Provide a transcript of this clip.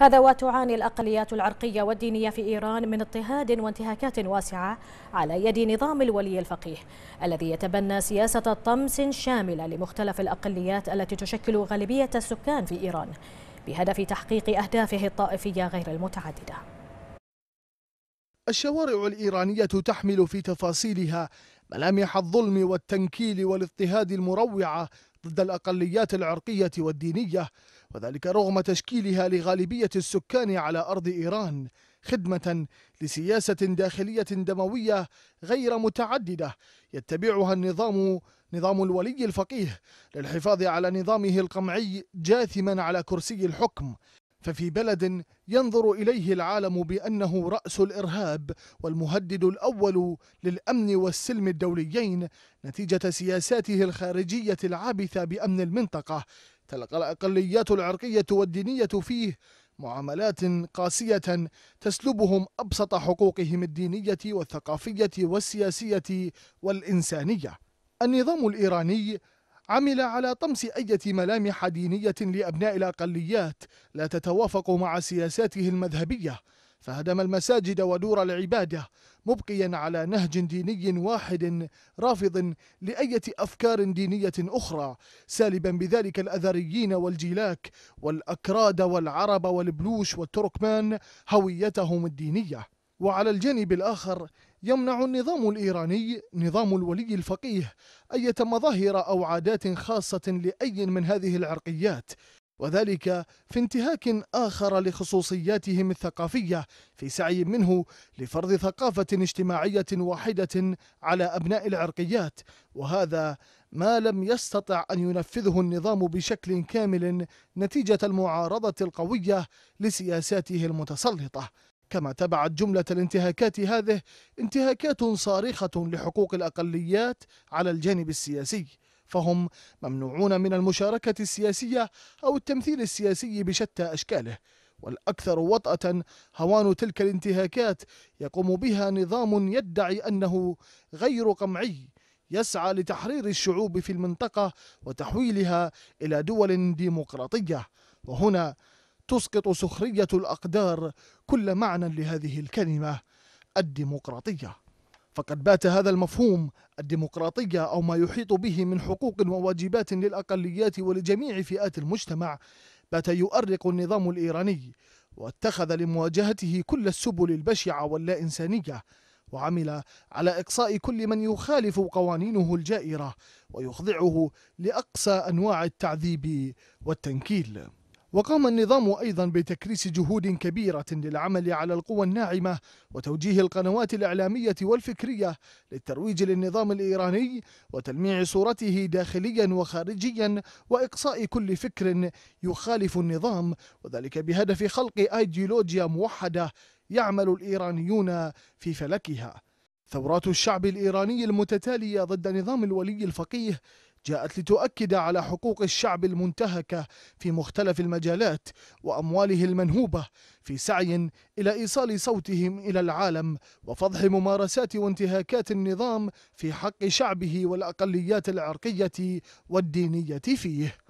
هذا وتعاني الأقليات العرقية والدينية في إيران من اضطهاد وانتهاكات واسعة على يد نظام الولي الفقيه الذي يتبنى سياسة طمس شاملة لمختلف الأقليات التي تشكل غالبية السكان في إيران بهدف تحقيق أهدافه الطائفية غير المتعددة الشوارع الإيرانية تحمل في تفاصيلها ملامح الظلم والتنكيل والاضطهاد المروعة ضد الأقليات العرقية والدينية وذلك رغم تشكيلها لغالبية السكان على أرض إيران خدمة لسياسة داخلية دموية غير متعددة يتبعها النظام نظام الولي الفقيه للحفاظ على نظامه القمعي جاثما على كرسي الحكم ففي بلد ينظر إليه العالم بأنه رأس الإرهاب والمهدد الأول للأمن والسلم الدوليين نتيجة سياساته الخارجية العابثة بأمن المنطقة تلقى الأقليات العرقية والدينية فيه معاملات قاسية تسلبهم أبسط حقوقهم الدينية والثقافية والسياسية والإنسانية النظام الإيراني عمل على طمس أية ملامح دينية لأبناء الأقليات لا تتوافق مع سياساته المذهبية فهدم المساجد ودور العبادة مبقيا على نهج ديني واحد رافض لأية أفكار دينية أخرى سالبا بذلك الأذريين والجيلاك والأكراد والعرب والبلوش والتركمان هويتهم الدينية وعلى الجانب الآخر يمنع النظام الإيراني نظام الولي الفقيه أية مظاهر أو عادات خاصة لأي من هذه العرقيات وذلك في انتهاك آخر لخصوصياتهم الثقافية في سعي منه لفرض ثقافة اجتماعية واحدة على أبناء العرقيات وهذا ما لم يستطع أن ينفذه النظام بشكل كامل نتيجة المعارضة القوية لسياساته المتسلطة كما تبعت جملة الانتهاكات هذه انتهاكات صارخة لحقوق الأقليات على الجانب السياسي فهم ممنوعون من المشاركة السياسية أو التمثيل السياسي بشتى أشكاله والأكثر وطأة هوان تلك الانتهاكات يقوم بها نظام يدعي أنه غير قمعي يسعى لتحرير الشعوب في المنطقة وتحويلها إلى دول ديمقراطية وهنا تسقط سخرية الأقدار كل معنى لهذه الكلمة الديمقراطية فقد بات هذا المفهوم الديمقراطية أو ما يحيط به من حقوق وواجبات للأقليات ولجميع فئات المجتمع بات يؤرق النظام الإيراني واتخذ لمواجهته كل السبل البشعة واللا إنسانية وعمل على إقصاء كل من يخالف قوانينه الجائرة ويخضعه لأقصى أنواع التعذيب والتنكيل وقام النظام أيضا بتكريس جهود كبيرة للعمل على القوى الناعمة وتوجيه القنوات الإعلامية والفكرية للترويج للنظام الإيراني وتلميع صورته داخليا وخارجيا وإقصاء كل فكر يخالف النظام وذلك بهدف خلق أيديولوجيا موحدة يعمل الإيرانيون في فلكها ثورات الشعب الإيراني المتتالية ضد نظام الولي الفقيه جاءت لتؤكد على حقوق الشعب المنتهكة في مختلف المجالات وأمواله المنهوبة في سعي إلى إيصال صوتهم إلى العالم وفضح ممارسات وانتهاكات النظام في حق شعبه والأقليات العرقية والدينية فيه